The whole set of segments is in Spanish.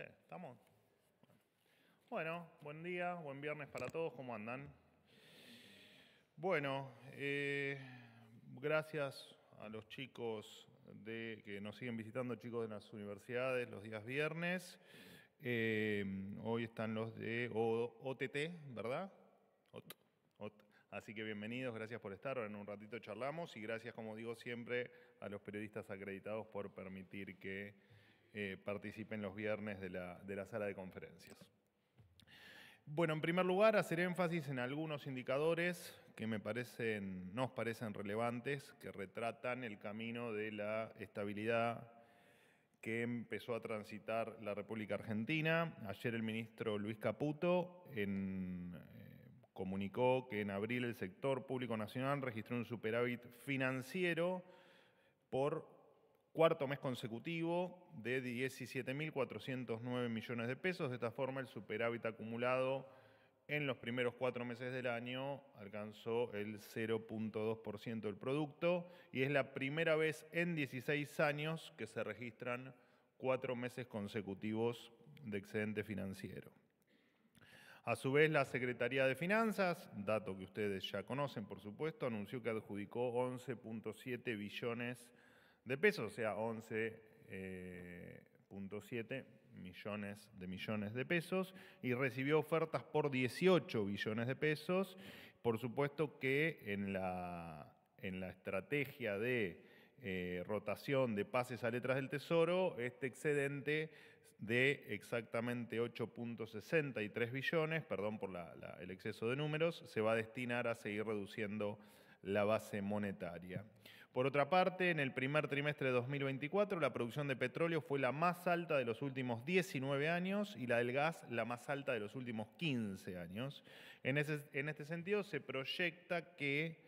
estamos. Bueno, buen día, buen viernes para todos, ¿cómo andan? Bueno, eh, gracias a los chicos de, que nos siguen visitando, chicos de las universidades, los días viernes. Eh, hoy están los de OTT, ¿verdad? Así que bienvenidos, gracias por estar. Ahora en un ratito charlamos y gracias, como digo siempre, a los periodistas acreditados por permitir que eh, participen los viernes de la, sala de conferencias. Bueno, en primer lugar, hacer énfasis en algunos indicadores que me parecen, nos parecen relevantes, que retratan el camino de la estabilidad que empezó a transitar la República Argentina. Ayer el ministro Luis Caputo en, eh, comunicó que en abril el sector público nacional registró un superávit financiero por cuarto mes consecutivo de 17.409 millones de pesos. De esta forma, el superávit acumulado en los primeros cuatro meses del año alcanzó el 0.2% del producto y es la primera vez en 16 años que se registran cuatro meses consecutivos de excedente financiero. A su vez, la Secretaría de Finanzas, dato que ustedes ya conocen, por supuesto, anunció que adjudicó 11.7 billones de pesos, o sea, 11.7 eh, millones de millones de pesos, y recibió ofertas por 18 billones de pesos. Por supuesto que en la, en la estrategia de eh, rotación de pases a letras del Tesoro, este excedente de exactamente 8.63 billones, perdón por el exceso de números, se va a destinar a seguir reduciendo la base monetaria. Por otra parte, en el primer trimestre de 2024, la producción de petróleo fue la más alta de los últimos 19 años y la del gas la más alta de los últimos 15 años. En, este sentido, se proyecta que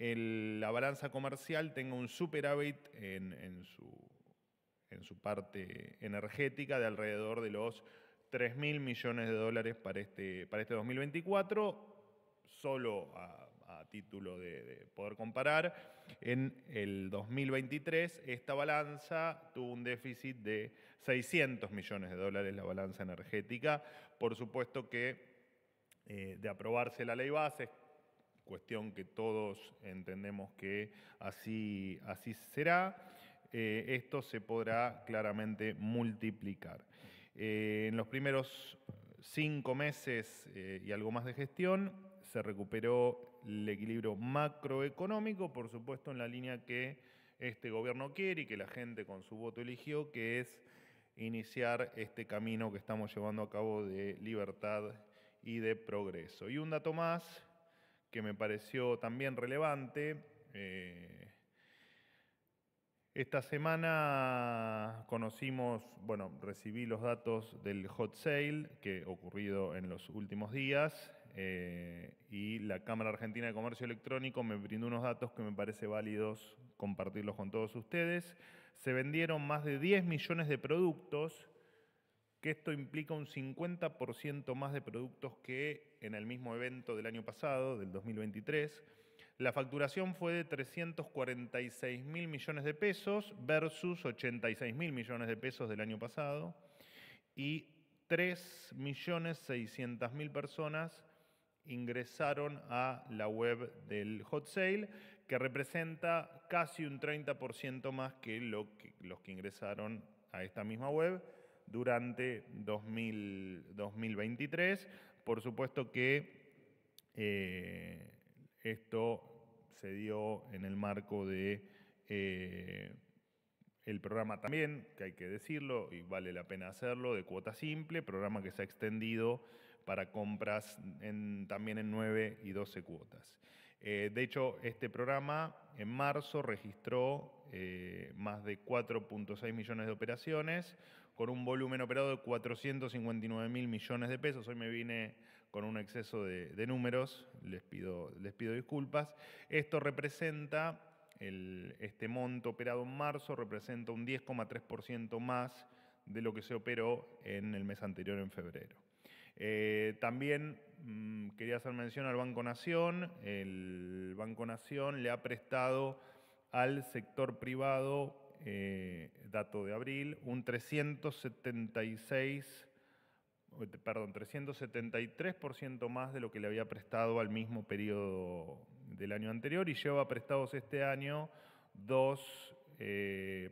la balanza comercial tenga un superávit en, su, parte energética de alrededor de los 3.000 millones de dólares para este, para este 2024. Solo a, título de, poder comparar, en el 2023 esta balanza tuvo un déficit de 600 millones de dólares, la balanza energética. Por supuesto que eh, de aprobarse la ley base, cuestión que todos entendemos que así, así será, eh, esto se podrá claramente multiplicar. Eh, en los primeros cinco meses y algo más de gestión se recuperó el equilibrio macroeconómico, por supuesto en la línea que este gobierno quiere y que la gente con su voto eligió, que es iniciar este camino que estamos llevando a cabo de libertad y de progreso. Y un dato más que me pareció también relevante. Eh, esta semana conocimos, bueno, recibí los datos del hot sale que ocurrido en los últimos días eh, y la Cámara Argentina de Comercio Electrónico me brindó unos datos que me parece válidos compartirlos con todos ustedes. Se vendieron más de 10 millones de productos, que esto implica un 50% más de productos que en el mismo evento del año pasado, del 2023. La facturación fue de 346 mil millones de pesos versus 86 mil millones de pesos del año pasado y 3.600.000 personas ingresaron a la web del hot sale, que representa casi un 30% más que, lo que, los que ingresaron a esta misma web durante 2023. Por supuesto que eh, esto se dio en el marco de... Eh, el programa también, que hay que decirlo y vale la pena hacerlo, de cuota simple, programa que se ha extendido para compras también en 9 y 12 cuotas. Eh, de hecho, este programa en marzo registró eh, más de 4.6 millones de operaciones con un volumen operado de 459 mil millones de pesos. Hoy me vine con un exceso de, números, les pido, les pido disculpas. Esto representa este monto operado en marzo representa un 10,3% más de lo que se operó en el mes anterior, en febrero. Eh, también mm, quería hacer mención al Banco Nación. El Banco Nación le ha prestado al sector privado, eh, dato de abril, un 376, perdón, 373% más de lo que le había prestado al mismo periodo del año anterior y lleva prestados este año 2.5 eh,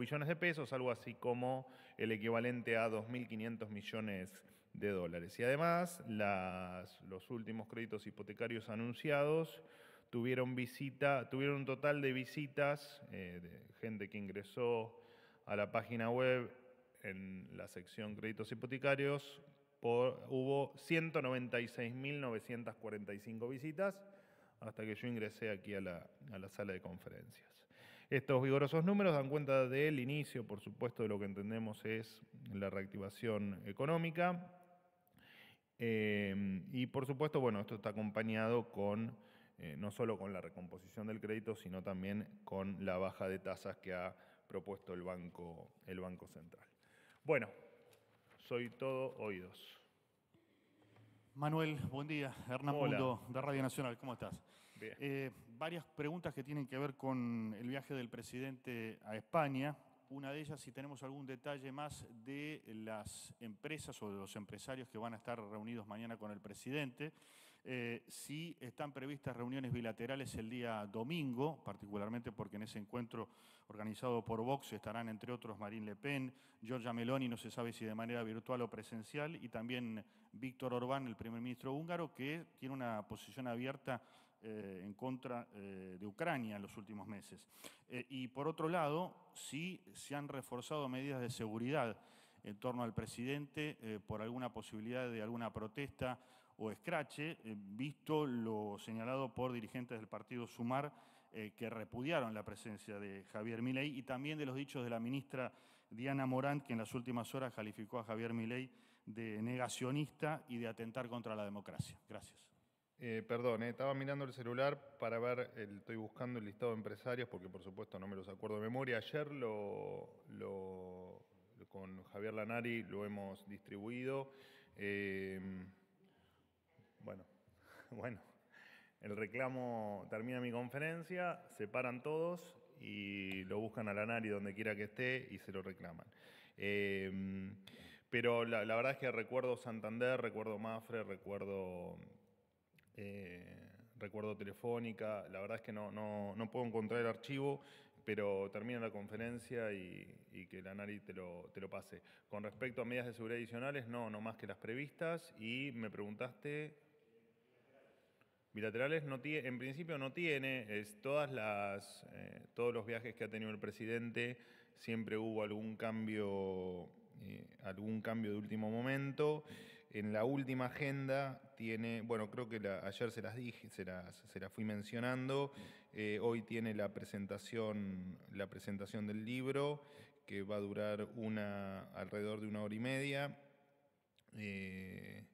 billones de pesos, algo así como el equivalente a 2.500 millones de dólares. Y además, los últimos créditos hipotecarios anunciados tuvieron, visita, tuvieron un total de visitas eh, de gente que ingresó a la página web en la sección créditos hipotecarios. Por, hubo 196.945 visitas hasta que yo ingresé aquí a la, a la, sala de conferencias. Estos vigorosos números dan cuenta del inicio, por supuesto, de lo que entendemos es la reactivación económica. Em, y por supuesto, bueno, esto está acompañado con eh, no solo con la recomposición del crédito, sino también con la baja de tasas que ha propuesto el Banco, el banco Central. Bueno, soy todo oídos. Manuel, buen día. Hernán Mundo, de Radio Nacional, ¿cómo estás? Bien. Eh, varias preguntas que tienen que ver con el viaje del presidente a España, una de ellas si tenemos algún detalle más de las empresas o de los empresarios que van a estar reunidos mañana con el presidente, eh, si están previstas reuniones bilaterales el día domingo, particularmente porque en ese encuentro organizado por Vox estarán entre otros Marine Le Pen, Giorgia Meloni, no se sabe si de manera virtual o presencial, y también Víctor Orbán, el primer ministro húngaro, que tiene una posición abierta eh, en contra eh, de Ucrania en los últimos meses. Eh, y por otro lado, sí se han reforzado medidas de seguridad en torno al presidente por alguna posibilidad de alguna protesta o escrache, visto lo señalado por dirigentes del partido Sumar que repudiaron la presencia de Javier Milei y también de los dichos de la ministra Diana Morán, que en las últimas horas calificó a Javier Milei de negacionista y de atentar contra la democracia. Gracias. Eh, perdón, eh, estaba mirando el celular para ver, estoy buscando el listado de empresarios porque por supuesto no me los acuerdo de memoria. Ayer lo, con Javier Lanari lo hemos distribuido. Em, bueno, bueno, el reclamo termina mi conferencia, se paran todos y lo buscan a Lanari donde quiera que esté y se lo reclaman. Em, pero la, la, verdad es que recuerdo Santander, recuerdo Mafre, recuerdo eh, recuerdo telefónica, la verdad es que no, no, puedo encontrar el archivo, pero termina la conferencia y, que la NARI te lo, te lo, pase. Con respecto a medidas de seguridad adicionales, no, no más que las previstas y me preguntaste... Bilaterales no tiene, en principio no tiene, es todas las, eh, todos los viajes que ha tenido el presidente siempre hubo algún cambio, eh, algún cambio de último momento en la última agenda tiene, bueno, creo que ayer se las dije, se las, se fui mencionando, eh, hoy tiene la presentación, la presentación del libro, que va a durar una, alrededor de una hora y media, eh,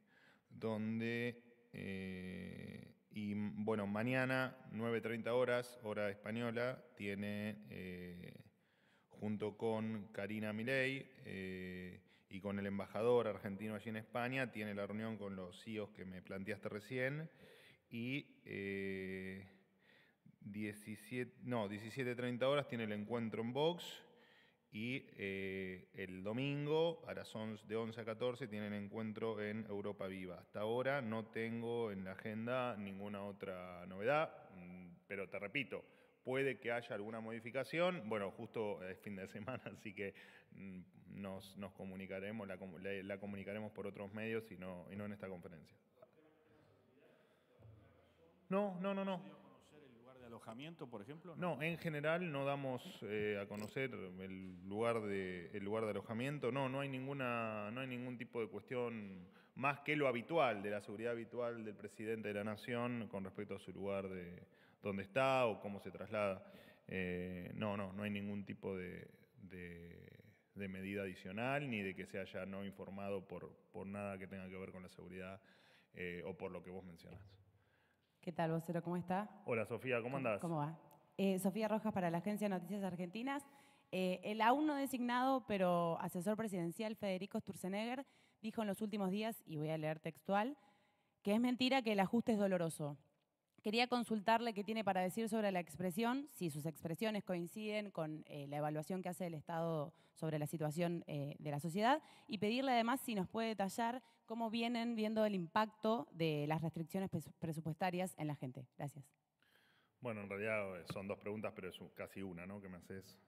donde, eh, y bueno, mañana, 9.30 horas, hora española, tiene, junto con Karina Milei, y con el embajador argentino allí en España, tiene la reunión con los CEOs que me planteaste recién y 17, eh, no, 17.30 horas tiene el encuentro en Vox y eh, el domingo a las 11, de 11 a 14 tiene el encuentro en Europa Viva. Hasta ahora no tengo en la agenda ninguna otra novedad, mm, pero te repito, puede que haya alguna modificación. Bueno, justo es fin de semana, así que mm, nos, comunicaremos, la, comunicaremos por otros medios y no, en esta conferencia. No, no, no, no de alojamiento, por ejemplo? No, en general no damos eh, a conocer el lugar de el lugar de alojamiento. No, no hay ninguna no hay ningún tipo de cuestión más que lo habitual de la seguridad habitual del presidente de la nación con respecto a su lugar de dónde está o cómo se traslada. Eh, no, no, no hay ningún tipo de, medida adicional ni de que se haya no informado por, por nada que tenga que ver con la seguridad eh, o por lo que vos mencionas. ¿Qué tal, vocero? ¿Cómo está? Hola, Sofía, ¿cómo, andás? ¿Cómo va? Eh, Sofía Rojas para la Agencia de Noticias Argentinas. el aún no designado, pero asesor presidencial Federico Sturzenegger dijo en los últimos días, y voy a leer textual, que es mentira que el ajuste es doloroso. Quería consultarle qué tiene para decir sobre la expresión, si sus expresiones coinciden con eh, la evaluación que hace el Estado sobre la situación eh, de la sociedad y pedirle además si nos puede detallar cómo vienen viendo el impacto de las restricciones presupuestarias en la gente. Gracias. Bueno, en realidad eh, son dos preguntas, pero es casi una, ¿no? Que me haces.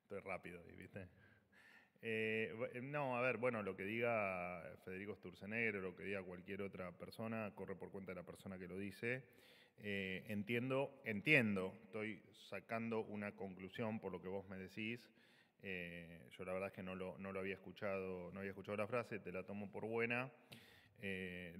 estoy rápido, ¿viste? Eh, eh, no, a ver, bueno, lo que diga Federico Sturzenegger o lo que diga cualquier otra persona corre por cuenta de la persona que lo dice. Eh, entiendo, entiendo, estoy sacando una conclusión por lo que vos me decís. yo la verdad es que no lo, no lo, había escuchado, no había escuchado la frase, te la tomo por buena.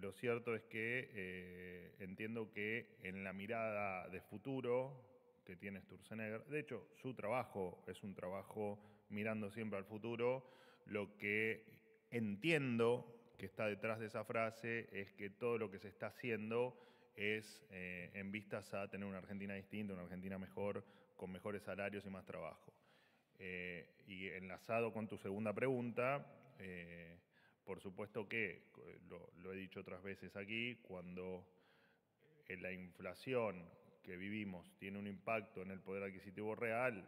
lo cierto es que entiendo que en la mirada de futuro que tiene Sturzenegger, de hecho, su trabajo es un trabajo mirando siempre al futuro, lo que entiendo que está detrás de esa frase es que todo lo que se está haciendo es eh, en vistas a tener una Argentina distinta, una Argentina mejor, con mejores salarios y más trabajo. Eh, y enlazado con tu segunda pregunta, eh, por supuesto que, lo, lo, he dicho otras veces aquí, cuando la inflación que vivimos tiene un impacto en el poder adquisitivo real,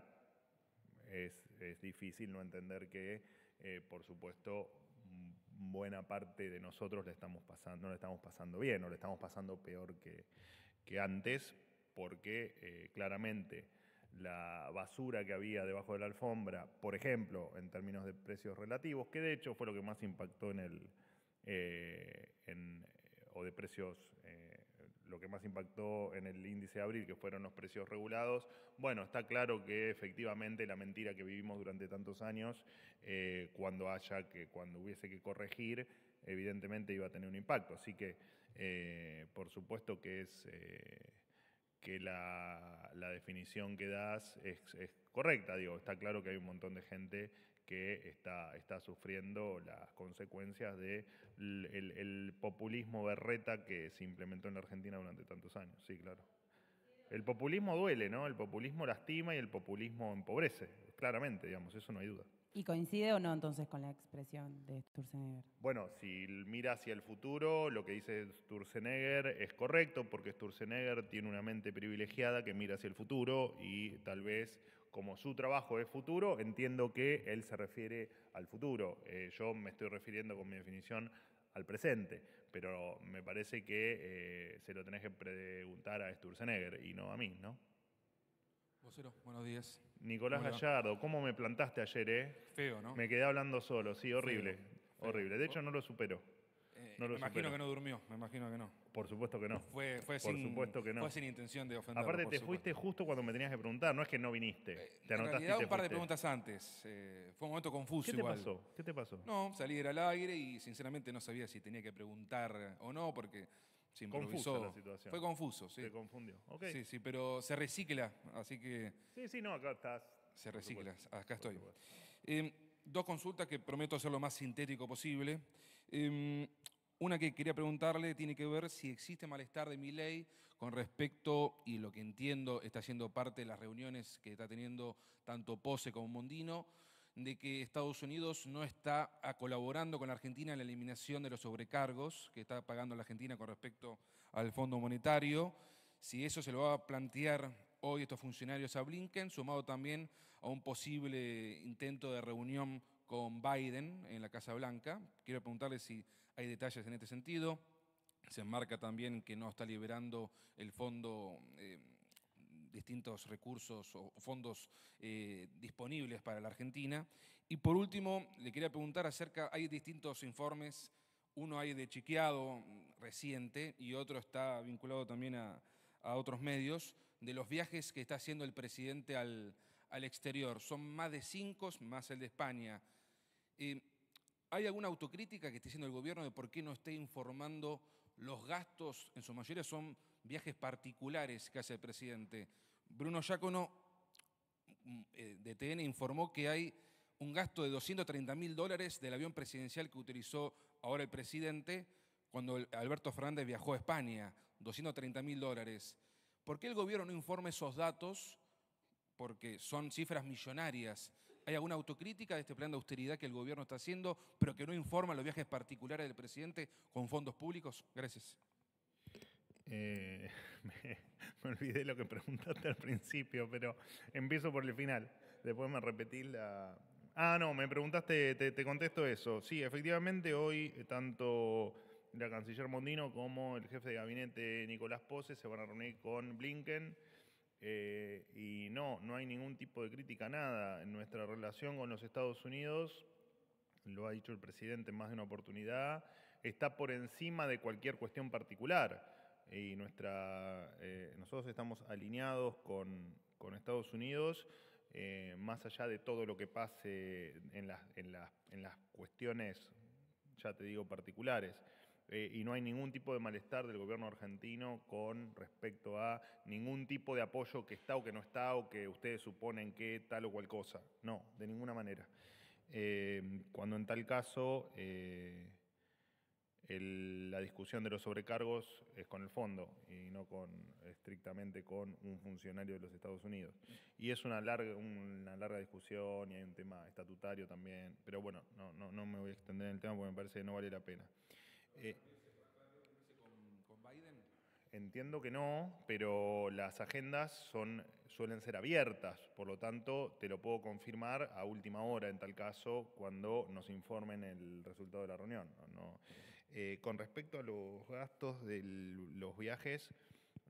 es es difícil no entender que, eh, por supuesto, mm, buena parte de nosotros le estamos pasando, no le estamos pasando bien, o le estamos pasando peor que, que antes, porque eh, claramente la basura que había debajo de la alfombra, por ejemplo, en términos de precios relativos, que de hecho fue lo que más impactó en el, eh, o de precios lo que más impactó en el índice de abril, que fueron los precios regulados, bueno, está claro que efectivamente la mentira que vivimos durante tantos años, eh, cuando haya que, cuando hubiese que corregir, evidentemente iba a tener un impacto. Así que, eh, por supuesto que es eh, que la, definición que das es, es correcta. Digo, está claro que hay un montón de gente que está, está sufriendo las consecuencias del de el, populismo berreta que se implementó en la Argentina durante tantos años. Sí, claro. El populismo duele, ¿no? El populismo lastima y el populismo empobrece, claramente, digamos, eso no hay duda. ¿Y coincide o no entonces con la expresión de Sturzenegger? Bueno, si mira hacia el futuro, lo que dice Sturzenegger es correcto, porque Sturzenegger tiene una mente privilegiada que mira hacia el futuro y tal vez como su trabajo es futuro, entiendo que él se refiere al futuro. Eh, yo me estoy refiriendo con mi definición al presente, pero me parece que eh, se lo tenés que preguntar a Sturzenegger y no a mí, ¿no? Vocero, buenos días. Nicolás Gallardo, ¿cómo me plantaste ayer, eh? Feo, ¿no? Me quedé hablando solo, sí, horrible, horrible. De hecho, no lo superó. Eh, me imagino que no durmió, me imagino que no. Por supuesto que no. Fue, sin, supuesto que no. Fue sin intención de ofender. Aparte, te fuiste justo cuando me tenías que preguntar, no es que no viniste. Eh, te en anotaste un par de preguntas antes. Eh, fue un momento confuso. ¿Qué te pasó? ¿Qué te pasó? No, salí del aire y sinceramente no sabía si tenía que preguntar o no, porque se improvisó. Fue confuso, sí. Se confundió. Sí, sí, pero se recicla, así que. Sí, sí, no, acá estás. Se recicla, acá estoy. Eh, dos consultas que prometo hacer lo más sintético posible. Em, una que quería preguntarle tiene que ver si existe malestar de mi ley con respecto, y lo que entiendo está siendo parte de las reuniones que está teniendo tanto Pose como Mondino, de que Estados Unidos no está ah, colaborando con la Argentina en la eliminación de los sobrecargos que está pagando la Argentina con respecto al Fondo Monetario. Si eso se lo va a plantear hoy estos funcionarios a Blinken, sumado también a un posible intento de reunión con Biden en la Casa Blanca. Quiero preguntarle si hay detalles en este sentido. Se enmarca también que no está liberando el fondo. Eh, distintos recursos o fondos eh, disponibles para la Argentina. Y por último, le quería preguntar acerca, hay distintos informes, uno hay de chiqueado reciente y otro está vinculado también a, otros medios, de los viajes que está haciendo el presidente al, exterior. Son más de cinco, más el de España. Eh, ¿Hay alguna autocrítica que esté haciendo el gobierno de por qué no esté informando los gastos? En su mayoría son viajes particulares que hace el presidente. Bruno Giacono mm, eh, de TN informó que hay un gasto de 230 mil dólares del avión presidencial que utilizó ahora el presidente cuando Alberto Fernández viajó a España, 230 mil dólares. ¿Por qué el gobierno no informa esos datos? Porque son cifras millonarias hay alguna autocrítica de este plan de austeridad que el gobierno está haciendo, pero que no informa los viajes particulares del presidente con fondos públicos? Gracias. Eh, me, olvidé lo que preguntaste al principio, pero empiezo por el final. Después me repetí la... Ah, no, me preguntaste, te, contesto eso. Sí, efectivamente hoy eh, tanto la canciller Mondino como el jefe de gabinete Nicolás Pose se van a reunir con Blinken eh, y no, no hay ningún tipo de crítica, nada. En nuestra relación con los Estados Unidos, lo ha dicho el presidente en más de una oportunidad, está por encima de cualquier cuestión particular. Y nuestra, eh, nosotros estamos alineados con, Estados Unidos, eh, más allá de todo lo que pase en las, en las, en las cuestiones, ya te digo, particulares. Eh, y no hay ningún tipo de malestar del gobierno argentino con respecto a ningún tipo de apoyo que está o que no está o que ustedes suponen que tal o cual cosa. No, de ninguna manera. Eh, cuando en tal caso eh, la discusión de los sobrecargos es con el fondo y no con estrictamente con un funcionario de los Estados Unidos. Y es una larga, una larga discusión y hay un tema estatutario también, pero bueno, no, no, no me voy a extender en el tema porque me parece que no vale la pena. Eh, Biden? Entiendo que no, pero las agendas son, suelen ser abiertas, por lo tanto te lo puedo confirmar a última hora en tal caso cuando nos informen el resultado de la reunión. Eh, con respecto a los gastos de los viajes,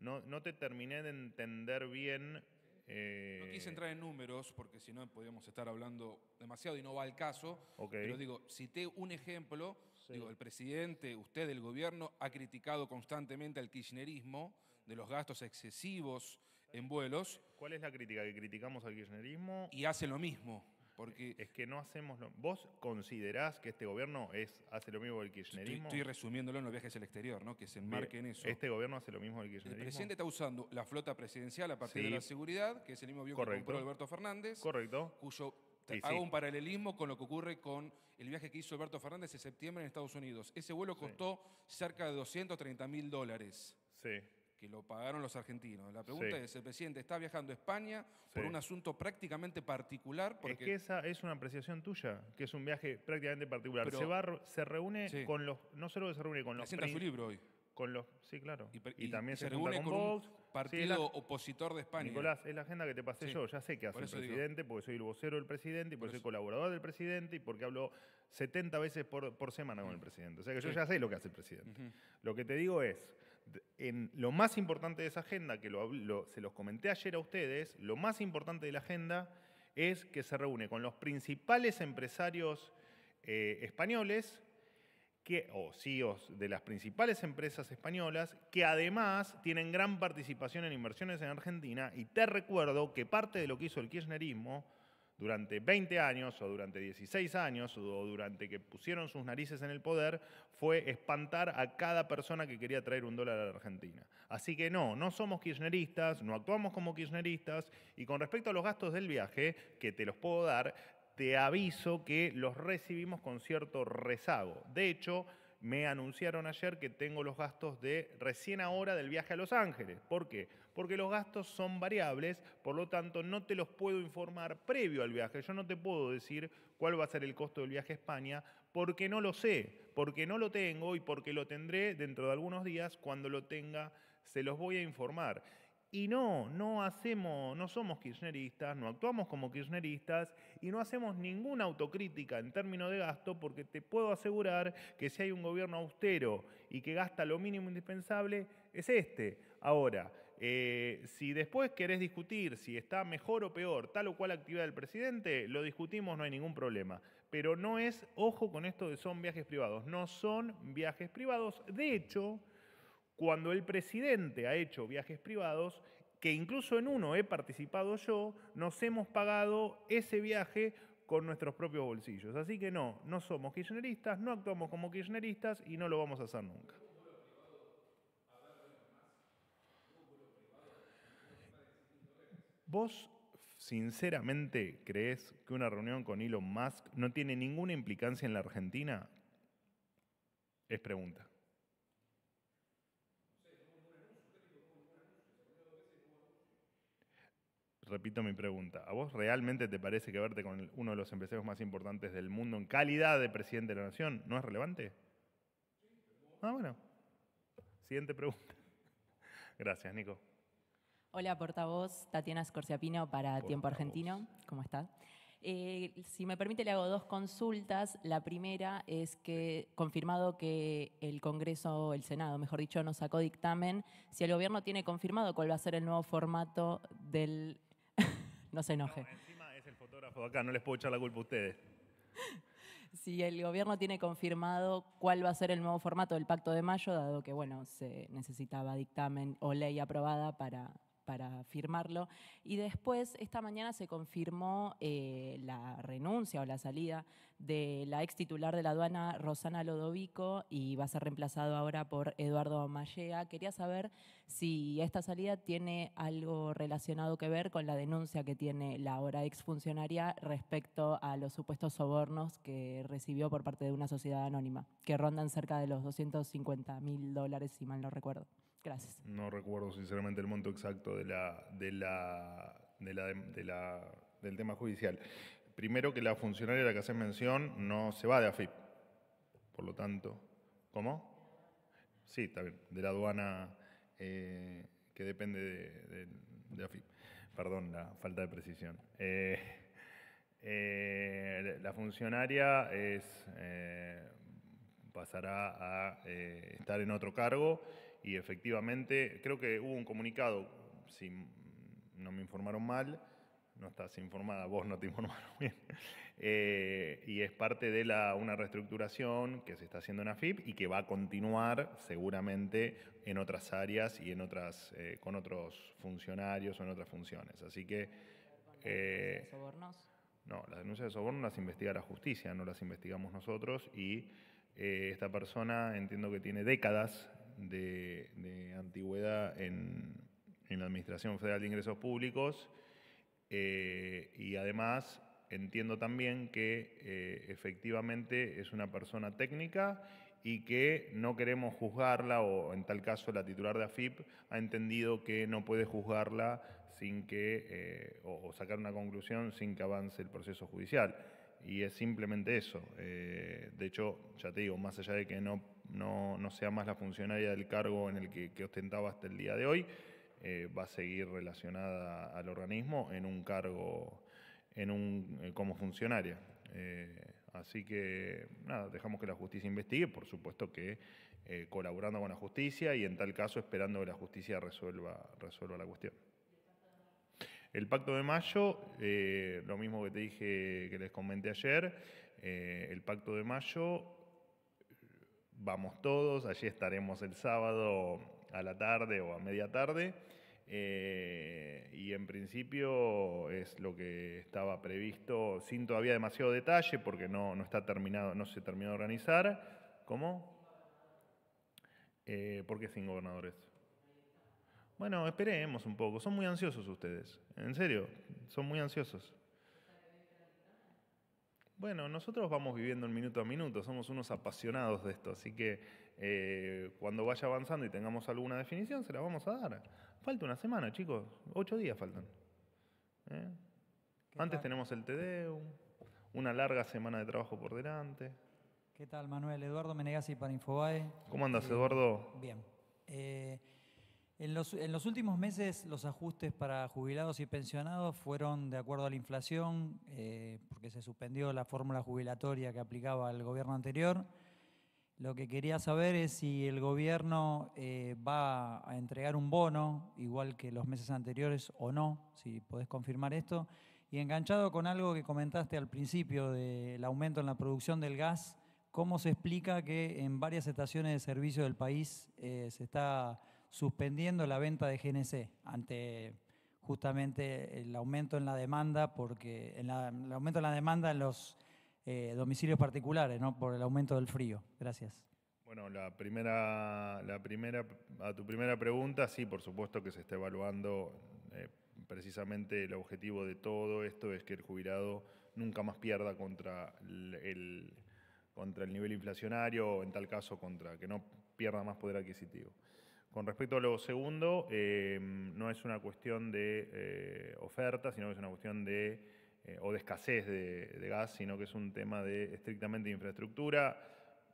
no, te terminé de entender bien eh, No quise entrar en números porque si no podríamos estar hablando demasiado y no va al caso. Pero digo, cité un ejemplo Digo, el presidente, usted, el gobierno, ha criticado constantemente al kirchnerismo de los gastos excesivos en vuelos. ¿Cuál es la crítica? ¿Que criticamos al kirchnerismo? Y hace lo mismo. Porque es que no hacemos lo ¿Vos considerás que este gobierno es, hace lo mismo que el kirchnerismo? Estoy, resumiéndolo en los viajes al exterior, ¿no? Que se enmarque en eso. ¿Este gobierno hace lo mismo que el kirchnerismo? El presidente está usando la flota presidencial a partir de la seguridad, que es el mismo avión que compró Alberto Fernández. Correcto. Cuyo Hago un paralelismo con lo que ocurre con el viaje que hizo Alberto Fernández en septiembre en Estados Unidos. Ese vuelo costó cerca de 230 mil dólares. Sí. Que lo pagaron los argentinos. La pregunta es: el presidente está viajando a España por un asunto prácticamente particular. Porque... Es que esa es una apreciación tuya, que es un viaje prácticamente particular. Pero, se, reúne con los. No solo se reúne con los. Presenta su libro hoy. Con los, sí, claro. Y, también se, reúne con, partido opositor de España. Nicolás, es la agenda que te pasé yo. Ya sé qué hace el presidente, porque soy el vocero del presidente, y porque por soy colaborador del presidente, y porque hablo 70 veces por, semana con el presidente. O sea que yo ya sé lo que hace el presidente. Lo que te digo es, en lo más importante de esa agenda, que se los comenté ayer a ustedes, lo más importante de la agenda es que se reúne con los principales empresarios eh, españoles que, o CEOs de las principales empresas españolas, que además tienen gran participación en inversiones en Argentina. Y te recuerdo que parte de lo que hizo el kirchnerismo durante 20 años o durante 16 años o durante que pusieron sus narices en el poder fue espantar a cada persona que quería traer un dólar a la Argentina. Así que no, no somos kirchneristas, no actuamos como kirchneristas y con respecto a los gastos del viaje, que te los puedo dar, te aviso que los recibimos con cierto rezago. De hecho, me anunciaron ayer que tengo los gastos de recién ahora del viaje a Los Ángeles. ¿Por qué? Porque los gastos son variables, por lo tanto no te los puedo informar previo al viaje. Yo no te puedo decir cuál va a ser el costo del viaje a España porque no lo sé, porque no lo tengo y porque lo tendré dentro de algunos días cuando lo tenga se los voy a informar. Y no, no hacemos, no somos kirchneristas, no actuamos como kirchneristas y no hacemos ninguna autocrítica en términos de gasto porque te puedo asegurar que si hay un gobierno austero y que gasta lo mínimo indispensable, es este. Ahora, eh, si después querés discutir si está mejor o peor tal o cual actividad del presidente, lo discutimos, no hay ningún problema. Pero no es, ojo con esto de son viajes privados, no son viajes privados. De hecho, cuando el presidente ha hecho viajes privados, que incluso en uno he participado yo, nos hemos pagado ese viaje con nuestros propios bolsillos. Así que no, no somos kirchneristas, no actuamos como kirchneristas y no lo vamos a hacer nunca. ¿Vos sinceramente crees que una reunión con Elon Musk no tiene ninguna implicancia en la Argentina? Es pregunta. repito mi pregunta. ¿A vos realmente te parece que verte con uno de los empresarios más importantes del mundo en calidad de presidente de la nación no es relevante? Ah, bueno. Siguiente pregunta. Gracias, Nico. Hola, portavoz. Tatiana Scorciapino para Tiempo Argentino. ¿Cómo estás? Eh, si me permite, le hago dos consultas. La primera es que, confirmado que el Congreso, el Senado, mejor dicho, no sacó dictamen, si el Gobierno tiene confirmado cuál va a ser el nuevo formato del no se enoje. encima es el fotógrafo acá, no les puedo echar la culpa a ustedes. Si el gobierno tiene confirmado cuál va a ser el nuevo formato del Pacto de Mayo, dado que bueno, se necesitaba dictamen o ley aprobada para, para firmarlo. Y después, esta mañana se confirmó eh, la renuncia o la salida de la ex titular de la aduana, Rosana Lodovico, y va a ser reemplazado ahora por Eduardo Mallea. Quería saber si esta salida tiene algo relacionado que ver con la denuncia que tiene la ahora funcionaria respecto a los supuestos sobornos que recibió por parte de una sociedad anónima, que rondan cerca de los 250 mil dólares, si mal no recuerdo. Gracias. No recuerdo sinceramente el monto exacto de la, de la, del tema judicial. Primero que la funcionaria a la que hace mención no se va de AFIP. Por lo tanto, ¿cómo? Sí, está bien, de la aduana eh, que depende de, AFIP. Perdón la falta de precisión. Eh, eh, la funcionaria es, pasará a estar en otro cargo y efectivamente creo que hubo un comunicado, si no me informaron mal, no estás informada, vos no te informaron bien, eh, y es parte de la, una reestructuración que se está haciendo en AFIP y que va a continuar seguramente en otras áreas y en otras, eh, con otros funcionarios o en otras funciones. Así que... de eh, ¿Sobornos? No, las denuncias de sobornos las investiga la justicia, no las investigamos nosotros y esta persona entiendo que tiene décadas de, antigüedad en, la Administración Federal de Ingresos Públicos eh, y además entiendo también que eh, efectivamente es una persona técnica y que no queremos juzgarla o en tal caso la titular de AFIP ha entendido que no puede juzgarla sin que eh, o, sacar una conclusión sin que avance el proceso judicial y es simplemente eso. de hecho, ya te digo, más allá de que no no, no sea más la funcionaria del cargo en el que, ostentaba hasta el día de hoy, eh, va a seguir relacionada al organismo en un cargo, en un, eh, como funcionaria. Eh, así que, nada, dejamos que la justicia investigue, por supuesto que colaborando con la justicia y en tal caso esperando que la justicia resuelva, resuelva la cuestión. El pacto de mayo, lo mismo que te dije que les comenté ayer, el pacto de mayo vamos todos, allí estaremos el sábado a la tarde o a media tarde. Eh, y en principio es lo que estaba previsto, sin todavía demasiado detalle, porque no, no está terminado, no se terminó de organizar. ¿Cómo? Eh, ¿Por qué sin gobernadores? Bueno, esperemos un poco. Son muy ansiosos ustedes, en serio, son muy ansiosos. Bueno, nosotros vamos viviendo el minuto a minuto, somos unos apasionados de esto, así que eh, cuando vaya avanzando y tengamos alguna definición, se la vamos a dar. Falta una semana, chicos, ocho días faltan. ¿eh? Antes tenemos el TDU, una larga semana de trabajo por delante. ¿Qué tal, Manuel? Eduardo Menegasi para Infobae. ¿Cómo andas, eh, Eduardo? Bien. En los, últimos meses los ajustes para jubilados y pensionados fueron de acuerdo a la inflación, eh, porque se suspendió la fórmula jubilatoria que aplicaba el gobierno anterior. Lo que quería saber es si el gobierno eh, va a entregar un bono, igual que los meses anteriores o no, si podés confirmar esto. Y enganchado con algo que comentaste al principio del aumento en la producción del gas, ¿cómo se explica que en varias estaciones de servicio del país eh, se está suspendiendo la venta de GNC ante justamente el aumento en la demanda, porque en el aumento en la demanda en los eh, domicilios particulares, Por el aumento del frío. Gracias. Bueno, la primera, a tu primera pregunta, sí, por supuesto que se está evaluando. Eh, precisamente el objetivo de todo esto es que el jubilado nunca más pierda contra el, contra el nivel inflacionario o en tal caso contra que no pierda más poder adquisitivo. Con respecto a lo segundo, em, no es una cuestión de eh, oferta, sino que es una cuestión de, eh, o de escasez de, gas, sino que es un tema de estrictamente de infraestructura.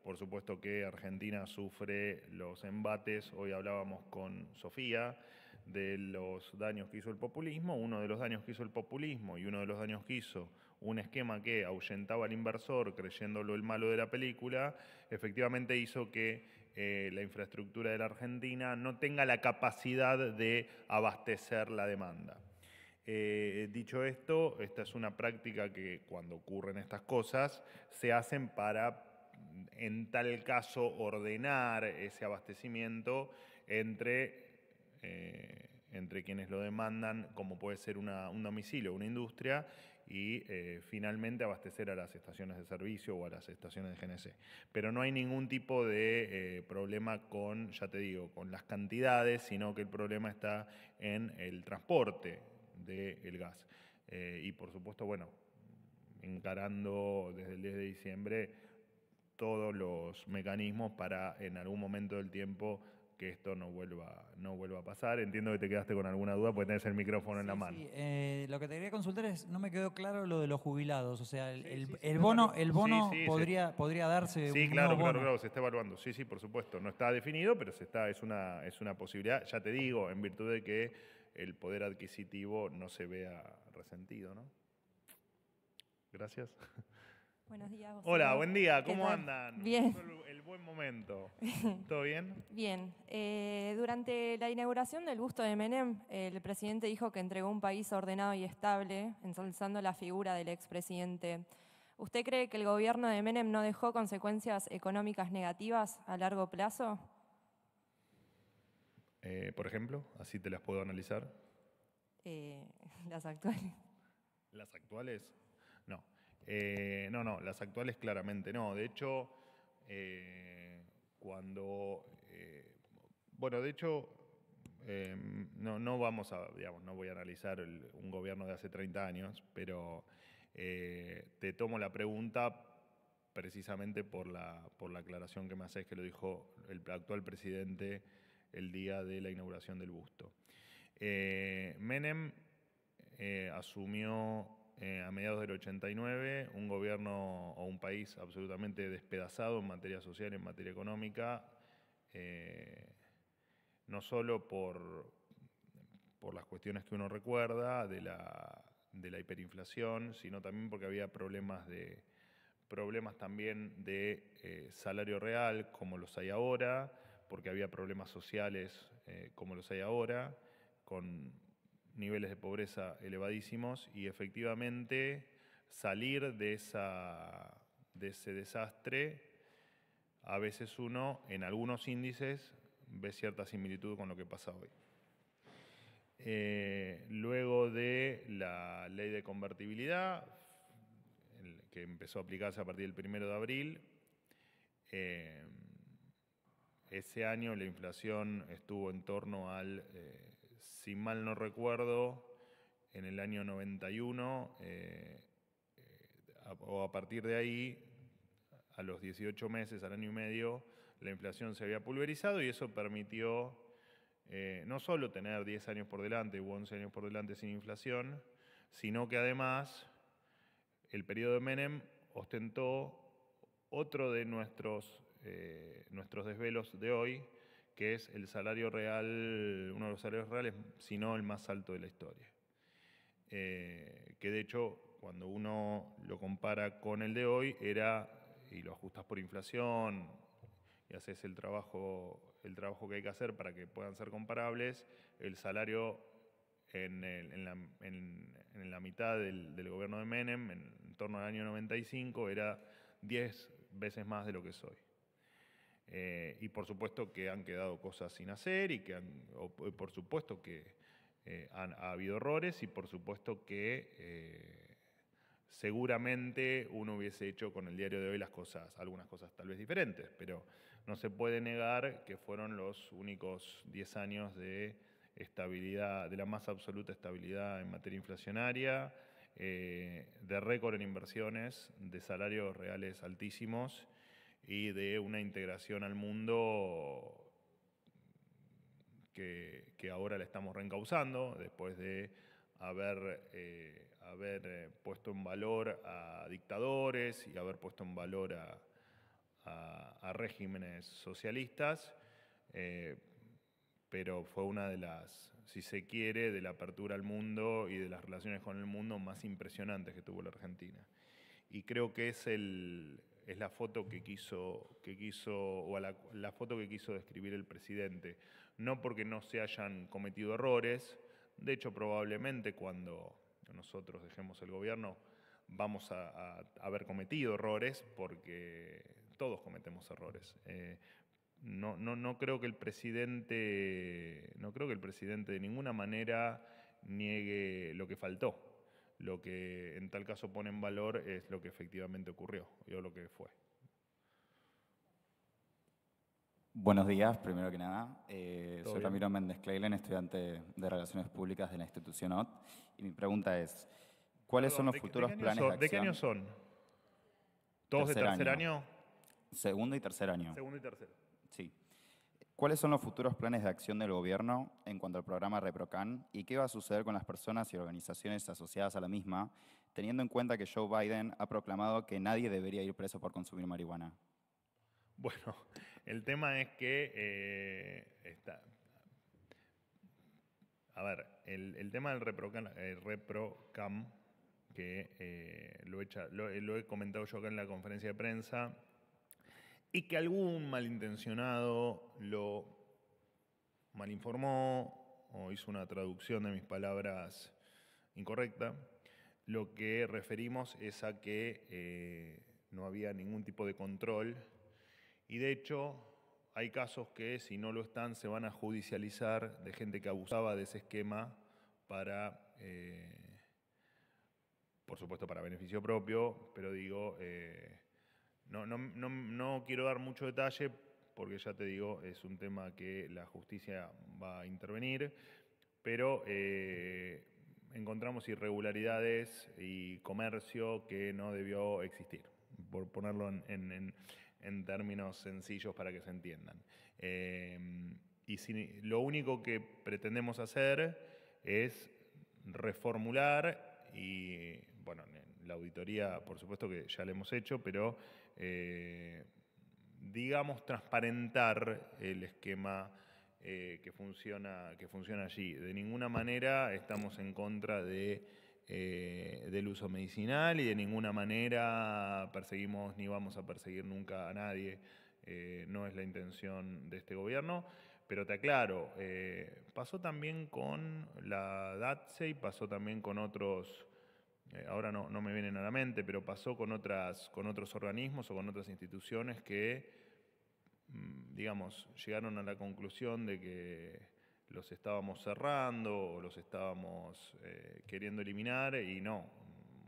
Por supuesto que Argentina sufre los embates, hoy hablábamos con Sofía, de los daños que hizo el populismo. Uno de los daños que hizo el populismo y uno de los daños que hizo un esquema que ahuyentaba al inversor creyéndolo el malo de la película, efectivamente hizo que eh, la infraestructura de la Argentina no tenga la capacidad de abastecer la demanda. Eh, dicho esto, esta es una práctica que cuando ocurren estas cosas se hacen para, en tal caso, ordenar ese abastecimiento entre, eh, entre quienes lo demandan, como puede ser un domicilio, una industria, y eh, finalmente abastecer a las estaciones de servicio o a las estaciones de GNC. Pero no hay ningún tipo de eh, problema con, ya te digo, con las cantidades, sino que el problema está en el transporte del gas. Eh, y por supuesto, bueno, encarando desde el 10 de diciembre todos los mecanismos para en algún momento del tiempo que esto no vuelva, no vuelva a pasar. Entiendo que te quedaste con alguna duda porque tenés el micrófono en la mano. Eh, lo que te quería consultar es, no me quedó claro lo de los jubilados. O sea, el, bono, el bono podría, podría darse. Sí, un claro, claro, claro, se está evaluando. Sí, sí, por supuesto. No está definido, pero se está, es una, es una posibilidad, ya te digo, en virtud de que el poder adquisitivo no se vea resentido, ¿no? Gracias. Buenos días. Hola, buen día, ¿cómo andan? Bien. El buen momento. ¿Todo bien? Bien. Eh, durante la inauguración del busto de Menem, el presidente dijo que entregó un país ordenado y estable, ensalzando la figura del expresidente. ¿Usted cree que el gobierno de Menem no dejó consecuencias económicas negativas a largo plazo? Eh, por ejemplo, así te las puedo analizar. Eh, las actuales. ¿Las actuales? Eh, no, no, las actuales claramente no. De hecho, eh, cuando. Eh, bueno, de hecho, em, no, no, vamos a. Digamos, no voy a analizar un gobierno de hace 30 años, pero te tomo la pregunta precisamente por la, por la aclaración que me haces, que lo dijo el actual presidente el día de la inauguración del busto. Menem asumió eh, a mediados del 89, un gobierno o un país absolutamente despedazado en materia social, en materia económica, eh, no solo por, por las cuestiones que uno recuerda de la, hiperinflación, sino también porque había problemas de problemas también de eh, salario real como los hay ahora, porque había problemas sociales como los hay ahora, con niveles de pobreza elevadísimos y efectivamente salir de, esa, de ese desastre, a veces uno en algunos índices ve cierta similitud con lo que pasa hoy. Eh, luego de la ley de convertibilidad, que empezó a aplicarse a partir del primero de abril, eh, ese año la inflación estuvo en torno al eh, si mal no recuerdo, en el año 91, eh, eh, o a partir de ahí, a los 18 meses, al año y medio, la inflación se había pulverizado y eso permitió eh, no solo tener 10 años por delante u 11 años por delante sin inflación, sino que además el periodo de Menem ostentó otro de nuestros desvelos de hoy, que es el salario real, uno de los salarios reales, si no el más alto de la historia. Eh, que de hecho, cuando uno lo compara con el de hoy, era, y lo ajustas por inflación, y haces el trabajo, el trabajo que hay que hacer para que puedan ser comparables, el salario en, la, mitad del, gobierno de Menem, en, torno al año 95, era 10 veces más de lo que soy. Eh, y por supuesto que han quedado cosas sin hacer y que han, eh, por supuesto que eh, han, ha habido errores y por supuesto que seguramente uno hubiese hecho con el diario de hoy las cosas, algunas cosas tal vez diferentes, pero no se puede negar que fueron los únicos 10 años de estabilidad, de la más absoluta estabilidad en materia inflacionaria, de récord en inversiones, de salarios reales altísimos y de una integración al mundo que, ahora la estamos reencauzando después de haber, eh, haber eh, puesto en valor a dictadores y haber puesto en valor a, regímenes socialistas, eh, pero fue una de las, si se quiere, de la apertura al mundo y de las relaciones con el mundo más impresionantes que tuvo la Argentina. Y creo que es el, es la foto que quiso, que quiso o la, foto que quiso describir el presidente. No porque no se hayan cometido errores, de hecho probablemente cuando nosotros dejemos el gobierno vamos a, haber cometido errores porque todos cometemos errores. Eh, no, no, no, creo que el presidente, no creo que el presidente de ninguna manera niegue lo que faltó. Lo que en tal caso pone en valor es lo que efectivamente ocurrió o lo que fue. Buenos días, primero que nada. Eh, soy Ramiro Méndez Cleilén, estudiante de Relaciones Públicas de la institución OT. Y mi pregunta es, ¿cuáles son los futuros planes de ¿De qué año son? ¿Todos de tercer año. año? Segundo y tercer año. Segundo y tercero. Sí. ¿Cuáles son los futuros planes de acción del gobierno en cuanto al programa ReproCan y qué va a suceder con las personas y organizaciones asociadas a la misma, teniendo en cuenta que Joe Biden ha proclamado que nadie debería ir preso por consumir marihuana? Bueno, el tema es que eh, a ver, el, tema del eh, ReproCam, que eh, lo, he lo, he comentado yo acá en la conferencia de prensa, y que algún malintencionado lo malinformó o hizo una traducción de mis palabras incorrecta, lo que referimos es a que eh, no había ningún tipo de control y de hecho hay casos que si no lo están se van a judicializar de gente que abusaba de ese esquema para, eh, por supuesto, para beneficio propio, pero digo, eh, no, quiero dar mucho detalle porque ya te digo, es un tema que la justicia va a intervenir, pero eh, encontramos irregularidades y comercio que no debió existir, por ponerlo en, términos sencillos para que se entiendan. Eh, y lo único que pretendemos hacer es reformular y, bueno, la auditoría por supuesto que ya la hemos hecho, pero eh, digamos, transparentar el esquema eh, que, funciona, que funciona allí. De ninguna manera estamos en contra de, eh, del uso medicinal y de ninguna manera perseguimos ni vamos a perseguir nunca a nadie. no es la intención de este gobierno. Pero te aclaro, pasó también con la DATSE y pasó también con otros eh, ahora no, me vienen a la mente, pero pasó con, otras, con otros organismos o con otras instituciones que, mm, digamos, llegaron a la conclusión de que los estábamos cerrando o los estábamos eh, queriendo eliminar y no,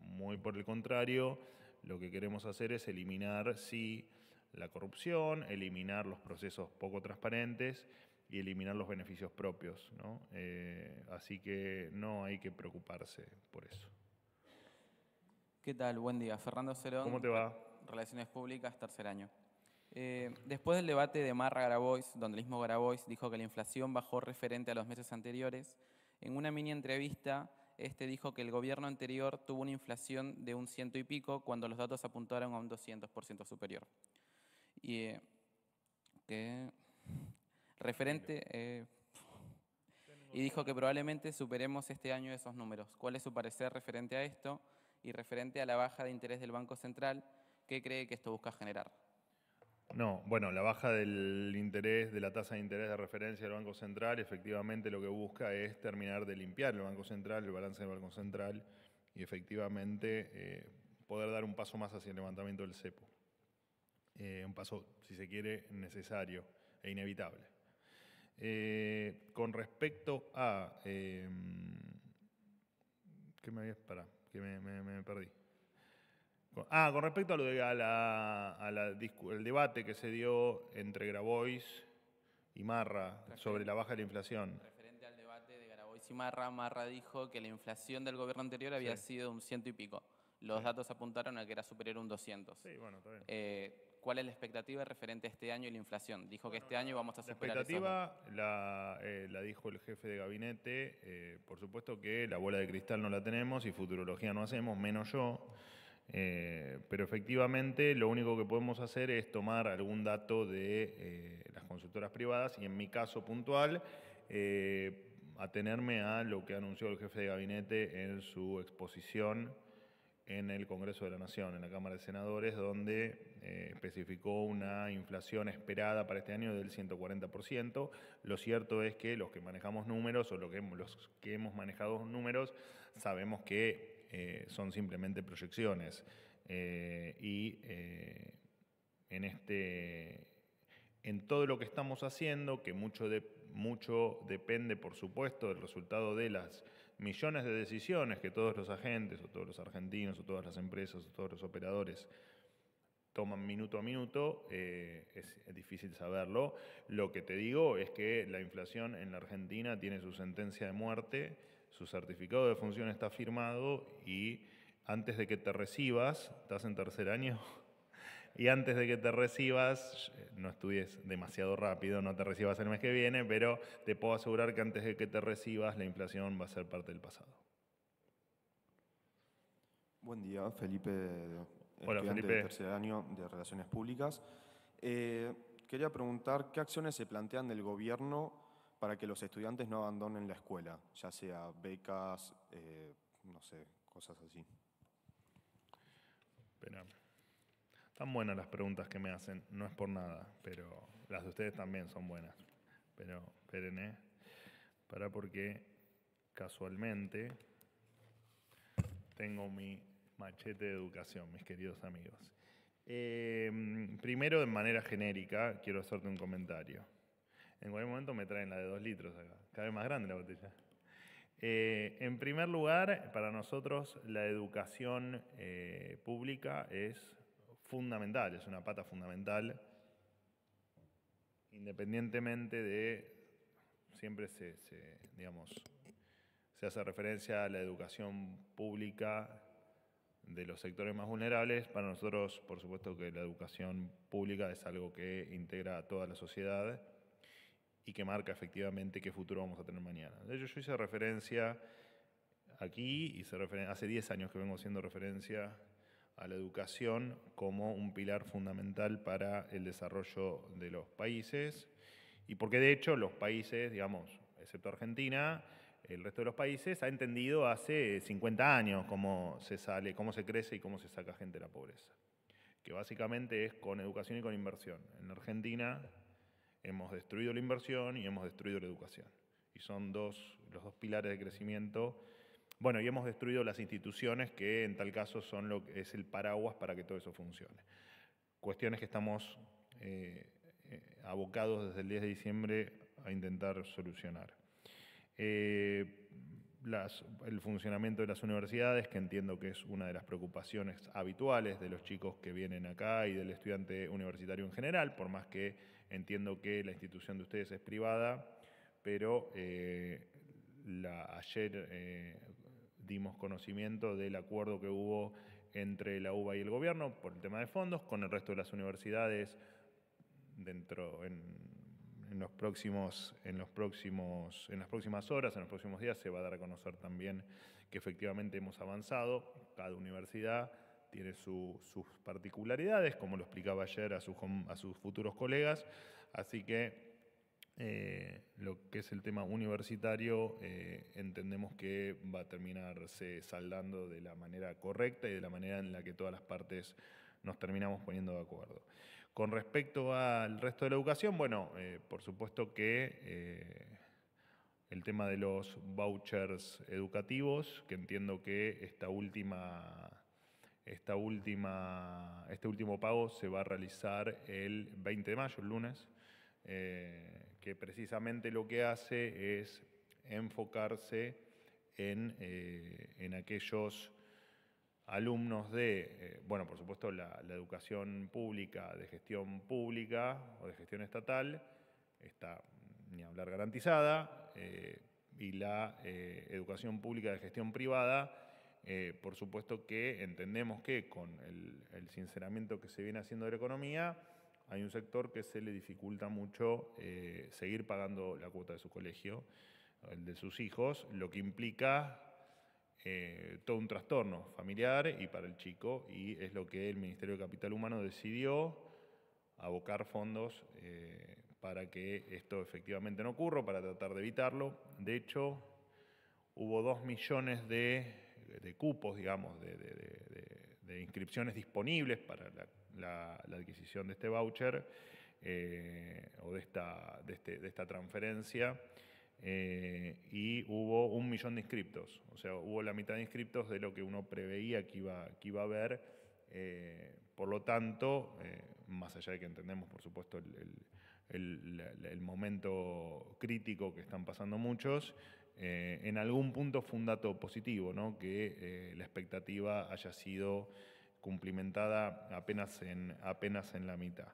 muy por el contrario, lo que queremos hacer es eliminar, sí, la corrupción, eliminar los procesos poco transparentes y eliminar los beneficios propios. Eh, así que no hay que preocuparse por eso. ¿Qué tal? Buen día. Fernando Cerón. ¿Cómo te va? Relaciones Públicas, tercer año. Eh, después del debate de Marra Grabois, donde el mismo Grabois dijo que la inflación bajó referente a los meses anteriores, en una mini entrevista, este dijo que el gobierno anterior tuvo una inflación de un ciento y pico cuando los datos apuntaron a un 200% superior. Y eh, que referente. Eh, y dijo que probablemente superemos este año esos números. ¿Cuál es su parecer referente a esto? y referente a la baja de interés del Banco Central, ¿qué cree que esto busca generar? No, bueno, la baja del interés, de la tasa de interés de referencia del Banco Central, efectivamente lo que busca es terminar de limpiar el Banco Central, el balance del Banco Central y efectivamente eh, poder dar un paso más hacia el levantamiento del cepo. Eh, un paso, si se quiere, necesario e inevitable. Eh, con respecto a... ¿Qué me había esperado? que me, perdí. Ah, con respecto a lo de, a la, el debate que se dio entre Grabois y Marra sobre la baja de la inflación. Referente al debate de Grabois y Marra, Marra dijo que la inflación del gobierno anterior había sido un ciento y pico. Los datos apuntaron a que era superior a un 200. Sí, bueno, eh, ¿Cuál es la expectativa referente a este año y la inflación? Dijo que este año vamos a superar La expectativa eh, la, la, dijo el jefe de gabinete. Eh, por supuesto que la bola de cristal no la tenemos y futurología no hacemos, menos yo. Eh, pero efectivamente lo único que podemos hacer es tomar algún dato de las consultoras privadas y en mi caso puntual atenerme a lo que anunció el jefe de gabinete en su exposición en el Congreso de la Nación, en la Cámara de Senadores, donde eh, especificó una inflación esperada para este año del 140%. Lo cierto es que los que manejamos números o los que hemos manejado números sabemos que eh, son simplemente proyecciones. Eh, y en este en todo lo que estamos haciendo, que mucho, mucho depende, por supuesto, del resultado de las millones de decisiones que todos los agentes, o todos los argentinos, o todas las empresas, o todos los operadores toman minuto a minuto, eh, es difícil saberlo. Lo que te digo es que la inflación en la Argentina tiene su sentencia de muerte, su certificado de función está firmado y antes de que te recibas, estás en tercer año, y antes de que te recibas, no estudies demasiado rápido, no te recibas el mes que viene, pero te puedo asegurar que antes de que te recibas la inflación va a ser parte del pasado. Buen día, Felipe, estudiante Felipe. de tercer año de Relaciones Públicas. Eh, quería preguntar qué acciones se plantean del gobierno para que los estudiantes no abandonen la escuela, ya sea becas, eh, no sé, cosas así. Están buenas las preguntas que me hacen, no es por nada, pero las de ustedes también son buenas. Pero esperen, ¿eh? Para porque casualmente tengo mi machete de educación, mis queridos amigos. Em, primero, de manera genérica, quiero hacerte un comentario. En cualquier momento me traen la de dos litros acá, cada vez más grande la botella. Eh, en primer lugar, para nosotros la educación eh, pública es fundamental, es una pata fundamental, independientemente de, siempre se, digamos, se hace referencia a la educación pública de los sectores más vulnerables. Para nosotros, por supuesto que la educación pública es algo que integra a toda la sociedad y que marca efectivamente qué futuro vamos a tener mañana. De hecho, yo hice referencia aquí, y hace 10 años que vengo haciendo referencia a la educación como un pilar fundamental para el desarrollo de los países y porque de hecho los países, digamos, excepto Argentina, el resto de los países ha entendido hace 50 años cómo se sale, cómo se crece y cómo se saca gente de la pobreza, que básicamente es con educación y con inversión. En Argentina hemos destruido la inversión y hemos destruido la educación. Y son los dos pilares de crecimiento bueno, y hemos destruido las instituciones que en tal caso son lo es el paraguas para que todo eso funcione. Cuestiones que estamos eh, eh, abocados desde el 10 de diciembre a intentar solucionar. Eh, el funcionamiento de las universidades, que entiendo que es una de las preocupaciones habituales de los chicos que vienen acá y del estudiante universitario en general, por más que entiendo que la institución de ustedes es privada, pero ayer dimos conocimiento del acuerdo que hubo entre la UBA y el gobierno por el tema de fondos, con el resto de las universidades dentro en, los próximos, en los próximos, en las próximas horas, en los próximos días se va a dar a conocer también que efectivamente hemos avanzado. Cada universidad tiene sus particularidades, como lo explicaba ayer a sus, a sus futuros colegas, así que eh, lo que es el tema universitario eh, entendemos que va a terminarse saldando de la manera correcta y de la manera en la que todas las partes nos terminamos poniendo de acuerdo. Con respecto al resto de la educación, bueno, eh, por supuesto que el tema de los vouchers educativos, que entiendo que esta última, esta última, este último pago se va a realizar el 20 de mayo, el lunes que precisamente lo que hace es enfocarse en, eh, aquellos alumnos de, eh, bueno, por supuesto, la, educación pública, de gestión pública o de gestión estatal, está ni hablar garantizada, eh, y la educación pública de gestión privada, por supuesto que entendemos que con el sinceramiento que se viene haciendo de la economía, hay un sector que se le dificulta mucho eh, seguir pagando la cuota de su colegio, el de sus hijos, lo que implica eh, todo un trastorno familiar y para el chico, y es lo que el Ministerio de Capital Humano decidió abocar fondos eh, para que esto efectivamente no ocurra, para tratar de evitarlo. De hecho, hubo dos millones de, cupos, digamos, de, de inscripciones disponibles para la la, adquisición de este voucher eh, o de esta, de, este, esta transferencia. Eh, y hubo un millón de inscriptos, o sea, hubo la mitad de inscriptos de lo que uno preveía que iba, que iba a haber. Eh, por lo tanto, más allá de que entendemos, por supuesto, el, el, el momento crítico que están pasando muchos, en algún punto fue un dato positivo, ¿no? que la expectativa haya sido cumplimentada apenas en, apenas en la mitad.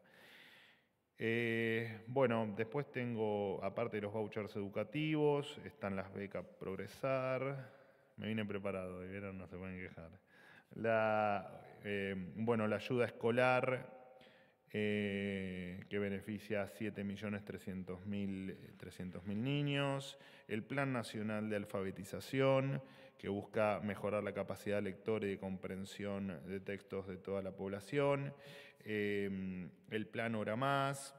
Eh, bueno, después tengo, aparte de los vouchers educativos, están las becas Progresar. Me vine preparado, de ¿eh? verán no se pueden quejar. La, eh, bueno, la ayuda escolar que beneficia a 7.300.000 niños. El Plan Nacional de Alfabetización que busca mejorar la capacidad de lector y de comprensión de textos de toda la población. Em, el plan Hora Más,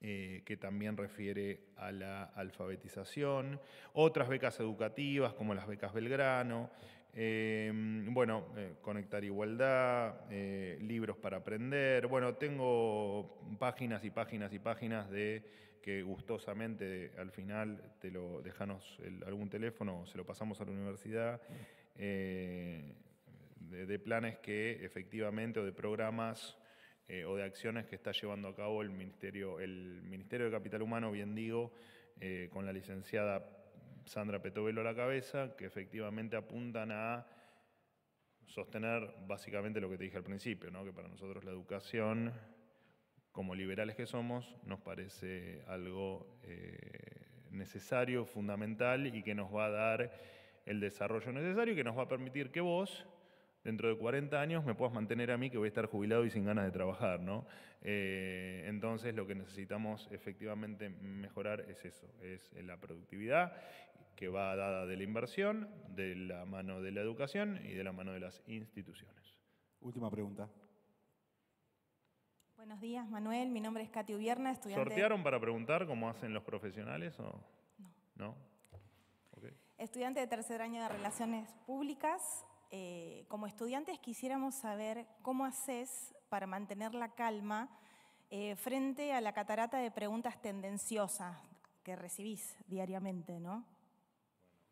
eh, que también refiere a la alfabetización, otras becas educativas como las becas Belgrano, Em, bueno, eh, Conectar Igualdad, eh, libros para aprender. Bueno, tengo páginas y páginas y páginas de que gustosamente al final te lo dejanos algún teléfono, se lo pasamos a la universidad. Eh, de, planes que efectivamente o de programas o de acciones que está llevando a cabo el Ministerio, el Ministerio de Capital Humano, bien digo, con la licenciada Sandra Petovelo a la cabeza, que efectivamente apuntan a sostener básicamente lo que te dije al principio, ¿no? que para nosotros la educación, como liberales que somos, nos parece algo eh, necesario, fundamental y que nos va a dar el desarrollo necesario y que nos va a permitir que vos dentro de 40 años me puedas mantener a mí que voy a estar jubilado y sin ganas de trabajar, ¿no? Eh, entonces lo que necesitamos efectivamente mejorar es eso, es la productividad que va dada de la inversión, de la mano de la educación y de la mano de las instituciones. Última pregunta. Buenos días, Manuel. Mi nombre es Katy Ubierna, ¿Sortearon para preguntar cómo hacen los profesionales o...? No. Estudiante de tercer año de Relaciones Públicas, eh, como estudiantes quisiéramos saber cómo haces para mantener la calma eh, frente a la catarata de preguntas tendenciosas que recibís diariamente, ¿no?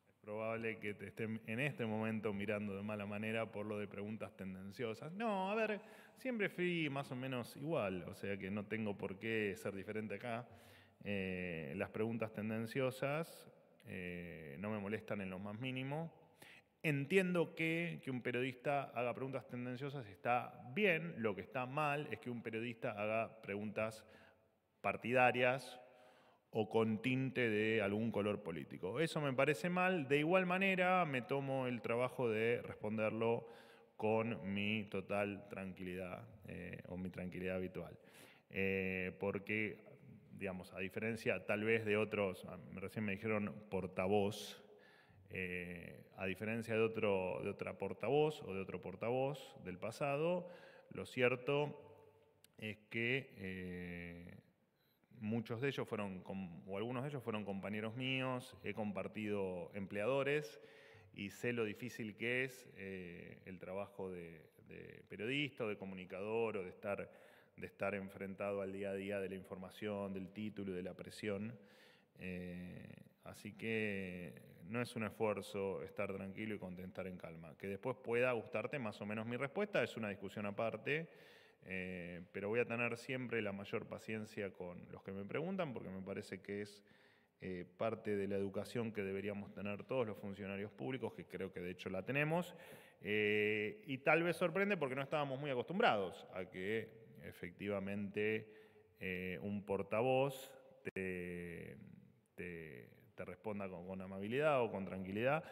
es probable que te estén en este momento mirando de mala manera por lo de preguntas tendenciosas. No, a ver, siempre fui más o menos igual, o sea que no tengo por qué ser diferente acá. Eh, las preguntas tendenciosas no me molestan en lo más mínimo Entiendo que, que un periodista haga preguntas tendenciosas está bien, lo que está mal es que un periodista haga preguntas partidarias o con tinte de algún color político. Eso me parece mal, de igual manera me tomo el trabajo de responderlo con mi total tranquilidad eh, o mi tranquilidad habitual. Eh, porque, digamos, a diferencia tal vez de otros, recién me dijeron portavoz, eh, a diferencia de, otro, de otra portavoz o de otro portavoz del pasado, lo cierto es que eh, muchos de ellos fueron, o algunos de ellos fueron compañeros míos, he compartido empleadores y sé lo difícil que es eh, el trabajo de, periodista de comunicador o de estar, de estar enfrentado al día a día de la información, del título y de la presión. así que no es un esfuerzo estar tranquilo y contentar en calma. Que después pueda gustarte más o menos mi respuesta, es una discusión aparte, eh, pero voy a tener siempre la mayor paciencia con los que me preguntan, porque me parece que es eh, parte de la educación que deberíamos tener todos los funcionarios públicos, que creo que de hecho la tenemos, eh, y tal vez sorprende porque no estábamos muy acostumbrados a que efectivamente un portavoz te, te te responda con, amabilidad o con tranquilidad,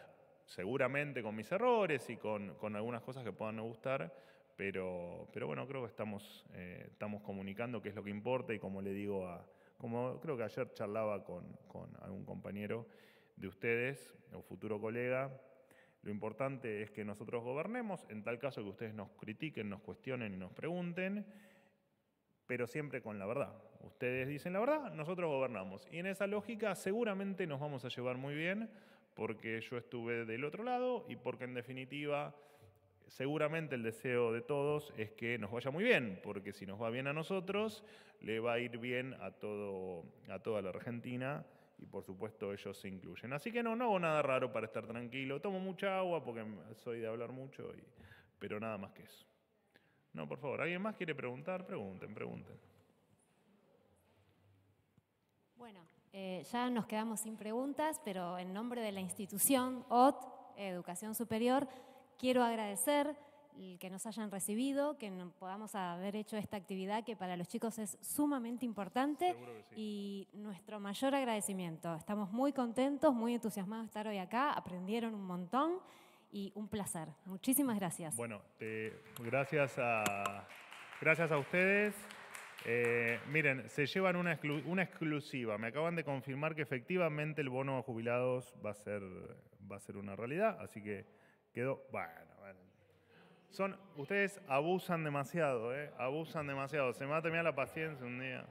seguramente con mis errores y con, algunas cosas que puedan no gustar, pero, pero bueno, creo que estamos, eh, estamos comunicando qué es lo que importa y como le digo a, como creo que ayer charlaba con, con algún compañero de ustedes o futuro colega, lo importante es que nosotros gobernemos, en tal caso que ustedes nos critiquen, nos cuestionen y nos pregunten, pero siempre con la verdad, Ustedes dicen la verdad, nosotros gobernamos. Y en esa lógica seguramente nos vamos a llevar muy bien porque yo estuve del otro lado y porque en definitiva seguramente el deseo de todos es que nos vaya muy bien, porque si nos va bien a nosotros, le va a ir bien a, todo, a toda la Argentina y por supuesto ellos se incluyen. Así que no, no hago nada raro para estar tranquilo. Tomo mucha agua porque soy de hablar mucho, y, pero nada más que eso. No, por favor, ¿alguien más quiere preguntar? Pregunten, pregunten. Bueno, eh, ya nos quedamos sin preguntas, pero en nombre de la institución OT, Educación Superior, quiero agradecer que nos hayan recibido, que podamos haber hecho esta actividad que para los chicos es sumamente importante y nuestro mayor agradecimiento. Estamos muy contentos, muy entusiasmados de estar hoy acá, aprendieron un montón y un placer. Muchísimas gracias. Bueno, gracias, a, gracias a ustedes. Eh, miren, se llevan una, exclusiva. Me acaban de confirmar que efectivamente el bono a jubilados va a ser, una realidad, así que quedó. Bueno, Son, ustedes abusan demasiado, ¿eh? Abusan demasiado. Se me va a terminar la paciencia un día.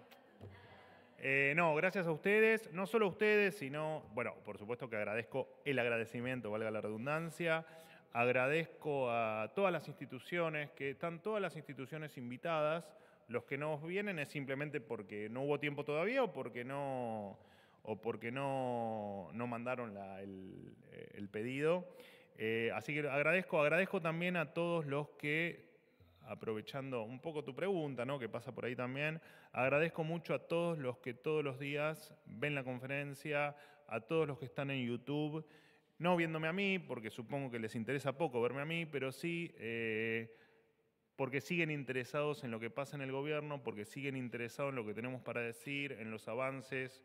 Eh, no, gracias a ustedes, no solo a ustedes, sino, bueno, por supuesto que agradezco el agradecimiento, valga la redundancia, agradezco a todas las instituciones, que están todas las instituciones invitadas, los que no vienen es simplemente porque no hubo tiempo todavía o porque no, o porque no, mandaron el, pedido. Eh, así que agradezco, agradezco también a todos los que, aprovechando un poco tu pregunta, ¿no? que pasa por ahí también, agradezco mucho a todos los que todos los días ven la conferencia, a todos los que están en YouTube, no viéndome a mí, porque supongo que les interesa poco verme a mí, pero sí... Eh, porque siguen interesados en lo que pasa en el gobierno, porque siguen interesados en lo que tenemos para decir, en los avances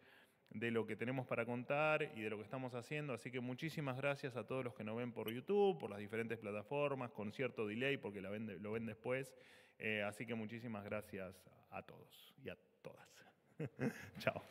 de lo que tenemos para contar y de lo que estamos haciendo. Así que muchísimas gracias a todos los que nos ven por YouTube, por las diferentes plataformas, con cierto delay porque lo ven después. Eh, así que muchísimas gracias a todos y a todas. Chao.